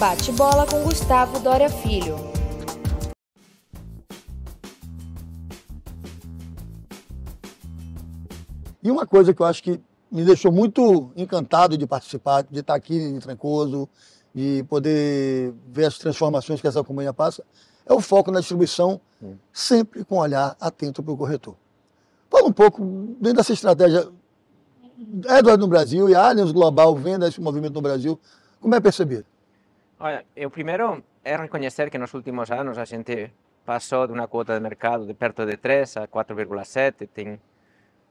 Bate bola com Gustavo Dória Filho. E uma coisa que eu acho que me deixou muito encantado de participar, de estar aqui em Trancoso, de poder ver as transformações que essa companhia passa, é o foco na distribuição, hum. sempre com um olhar atento para o corretor. Fala um pouco dentro dessa estratégia Edward no Brasil e Aliens Global vendo esse movimento no Brasil. Como é percebido? Olha, eu primeiro é reconhecer que nos últimos anos a gente passou de uma quota de mercado de perto de 3 a 4,7, tem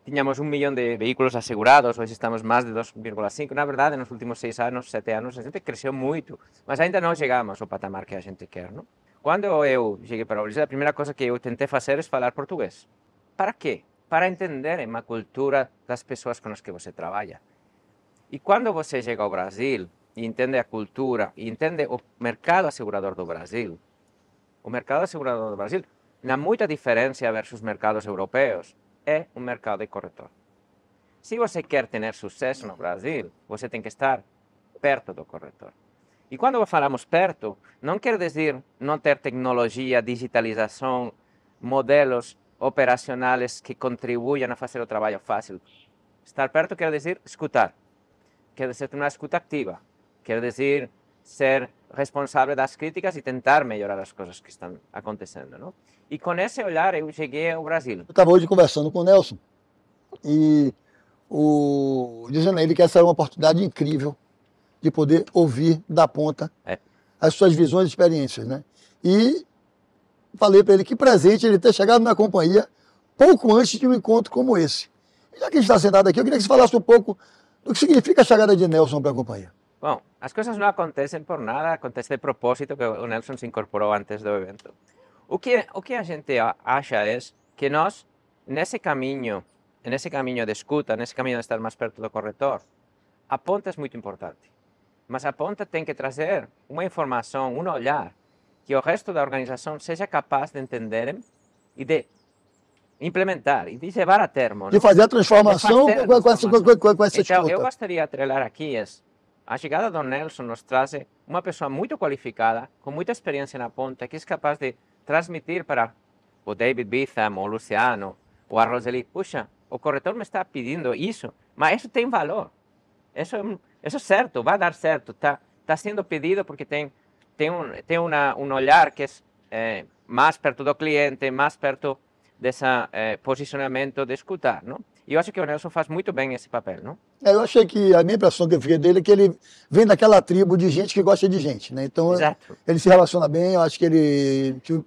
tínhamos um milhão de veículos assegurados, hoje estamos mais de 2,5. Na verdade, nos últimos seis anos, sete anos, a gente cresceu muito mas ainda não chegamos ao patamar que a gente quer, não Quando eu cheguei para o Brasil, a primeira coisa que eu tentei fazer é falar português. Para quê? Para entender a cultura das pessoas com as que você trabalha. E quando você chega ao Brasil, entende a cultura, entende o mercado assegurador do Brasil. O mercado assegurador do Brasil, na muita diferença versus mercados europeus, é um mercado de corretor. Se você quer ter sucesso no Brasil, você tem que estar perto do corretor. E quando falamos perto, não quer dizer não ter tecnologia, digitalização, modelos operacionais que contribuam a fazer o trabalho fácil. Estar perto quer dizer escutar, quer dizer ter uma escuta ativa, Quer dizer, ser responsável das críticas e tentar melhorar as coisas que estão acontecendo, não? E com esse olhar eu cheguei ao Brasil. Estava hoje conversando com o Nelson e o dizendo a ele que essa era uma oportunidade incrível de poder ouvir da ponta é. as suas visões e experiências, né? E falei para ele que presente ele ter chegado na companhia pouco antes de um encontro como esse. já que a gente está sentado aqui, eu queria que você falasse um pouco do que significa a chegada de Nelson para a companhia. Bom, as coisas não acontecem por nada, acontece de propósito, que o Nelson se incorporou antes do evento. O que, o que a gente acha é que nós, nesse caminho, nesse caminho de escuta, nesse caminho de estar mais perto do corretor, a ponta é muito importante. Mas a ponta tem que trazer uma informação, um olhar, que o resto da organização seja capaz de entender e de implementar e de levar a termo. De fazer a transformação, fazer a transformação. Com, essa, com, com, com essa Então, escuta. eu gostaria de atrelar aqui a chegada do Nelson nos traz uma pessoa muito qualificada, com muita experiência na ponta, que é capaz de transmitir para o David Bitham, o Luciano, ou a Roseli, puxa, o corretor me está pedindo isso, mas isso tem valor. Isso, isso é certo, vai dar certo. Está tá sendo pedido porque tem, tem, um, tem uma, um olhar que é, é mais perto do cliente, mais perto desse eh, é, posicionamento de escutar. Não? E eu acho que o Nelson faz muito bem esse papel, não? É, eu achei que a minha impressão que eu fiquei dele é que ele vem daquela tribo de gente que gosta de gente, né? Então Exato. ele se relaciona bem, eu acho que ele. Tipo,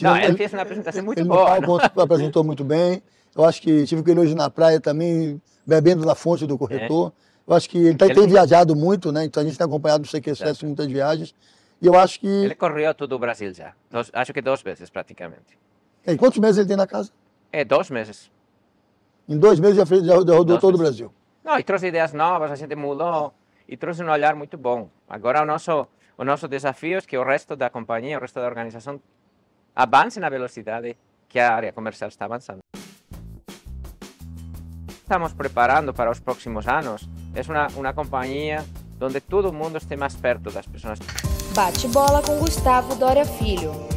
não, ele, ele fez uma apresentação muito ele boa. Ele né? apresentou muito bem. Eu acho que tive com ele hoje na praia também, bebendo na fonte do corretor. É. Eu acho que ele, tá, ele tem viajado muito, né? Então a gente tem acompanhado não sei o excesso é muitas viagens. E eu acho que. Ele correu todo o Brasil já. Dois, acho que duas vezes, praticamente. É, e quantos meses ele tem na casa? É, dois meses. Em dois meses já, fez, já rodou Nossa, todo o Brasil. Não, e trouxe ideias novas, a gente mudou e trouxe um olhar muito bom. Agora o nosso, o nosso desafio é que o resto da companhia, o resto da organização avance na velocidade que a área comercial está avançando. Estamos preparando para os próximos anos é uma, uma companhia onde todo mundo esteja mais perto das pessoas. Bate bola com Gustavo Dória Filho.